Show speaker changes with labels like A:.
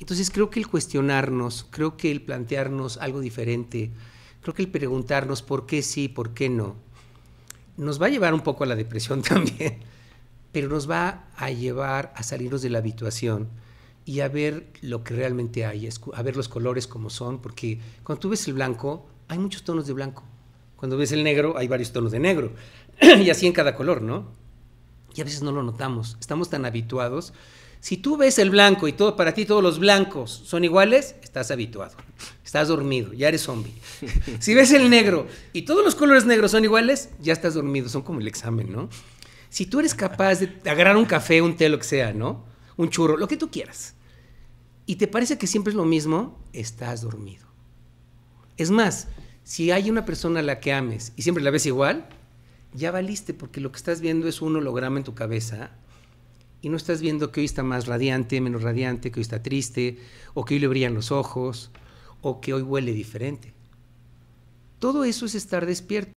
A: Entonces creo que el cuestionarnos, creo que el plantearnos algo diferente, creo que el preguntarnos por qué sí, por qué no, nos va a llevar un poco a la depresión también, pero nos va a llevar a salirnos de la habituación y a ver lo que realmente hay, a ver los colores como son, porque cuando tú ves el blanco, hay muchos tonos de blanco. Cuando ves el negro, hay varios tonos de negro. y así en cada color, ¿no? y a veces no lo notamos, estamos tan habituados. Si tú ves el blanco y todo, para ti todos los blancos son iguales, estás habituado, estás dormido, ya eres zombie. si ves el negro y todos los colores negros son iguales, ya estás dormido, son como el examen, ¿no? Si tú eres capaz de agarrar un café, un té, lo que sea, ¿no? Un churro, lo que tú quieras, y te parece que siempre es lo mismo, estás dormido. Es más, si hay una persona a la que ames y siempre la ves igual, ya valiste porque lo que estás viendo es un holograma en tu cabeza y no estás viendo que hoy está más radiante, menos radiante, que hoy está triste, o que hoy le brillan los ojos, o que hoy huele diferente.
B: Todo eso es estar despierto.